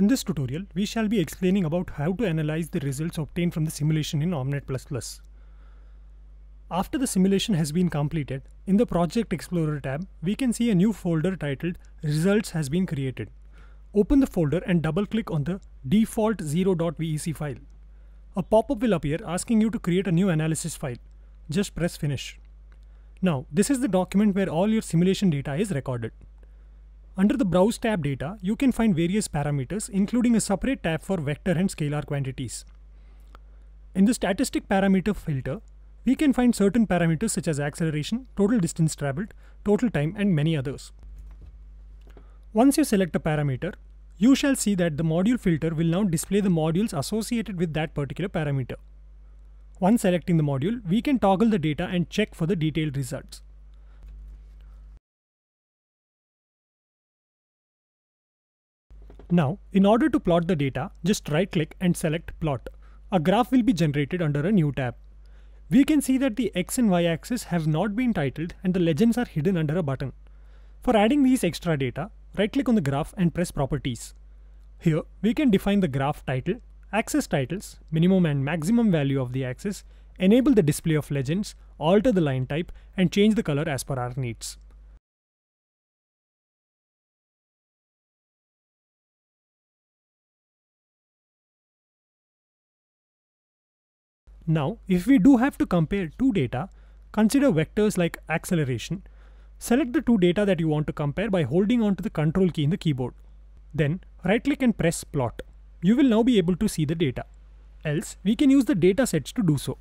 In this tutorial, we shall be explaining about how to analyze the results obtained from the simulation in Omnet++. After the simulation has been completed, in the Project Explorer tab, we can see a new folder titled Results has been created. Open the folder and double-click on the default 0.vec file. A pop-up will appear asking you to create a new analysis file. Just press finish. Now, this is the document where all your simulation data is recorded. Under the Browse tab data, you can find various parameters, including a separate tab for vector and scalar quantities. In the statistic parameter filter, we can find certain parameters such as acceleration, total distance traveled, total time, and many others. Once you select a parameter, you shall see that the module filter will now display the modules associated with that particular parameter. Once selecting the module, we can toggle the data and check for the detailed results. Now, in order to plot the data, just right click and select plot. A graph will be generated under a new tab. We can see that the X and Y axis have not been titled and the legends are hidden under a button. For adding these extra data, right click on the graph and press properties. Here, we can define the graph title, axis titles, minimum and maximum value of the axis, enable the display of legends, alter the line type, and change the color as per our needs. Now, if we do have to compare two data, consider vectors like acceleration. Select the two data that you want to compare by holding onto the control key in the keyboard. Then right click and press plot. You will now be able to see the data. Else, we can use the data sets to do so.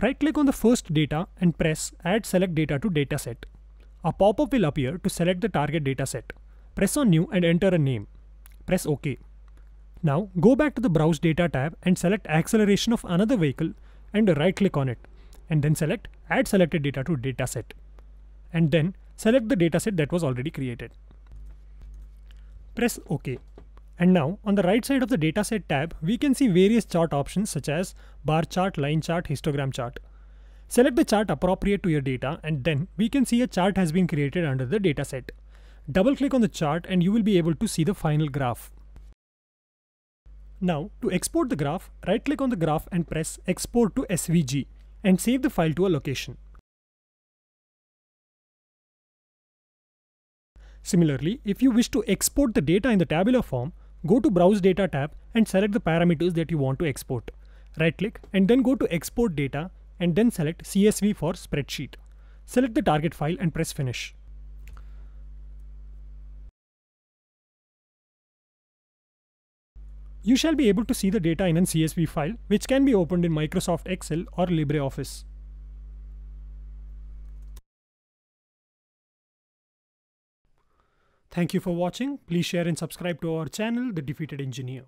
Right click on the first data and press add select data to dataset. A pop-up will appear to select the target data set. Press on new and enter a name. Press OK. Now go back to the Browse Data tab and select Acceleration of another vehicle and right click on it and then select Add Selected Data to Dataset and then select the dataset that was already created. Press OK. And now on the right side of the dataset tab, we can see various chart options such as bar chart, line chart, histogram chart. Select the chart appropriate to your data and then we can see a chart has been created under the dataset. Double click on the chart and you will be able to see the final graph. Now, to export the graph, right click on the graph and press export to SVG and save the file to a location. Similarly, if you wish to export the data in the tabular form, go to Browse Data tab and select the parameters that you want to export. Right click and then go to Export Data and then select CSV for Spreadsheet. Select the target file and press Finish. You shall be able to see the data in a CSV file, which can be opened in Microsoft Excel or LibreOffice. Thank you for watching. Please share and subscribe to our channel, The Defeated Engineer.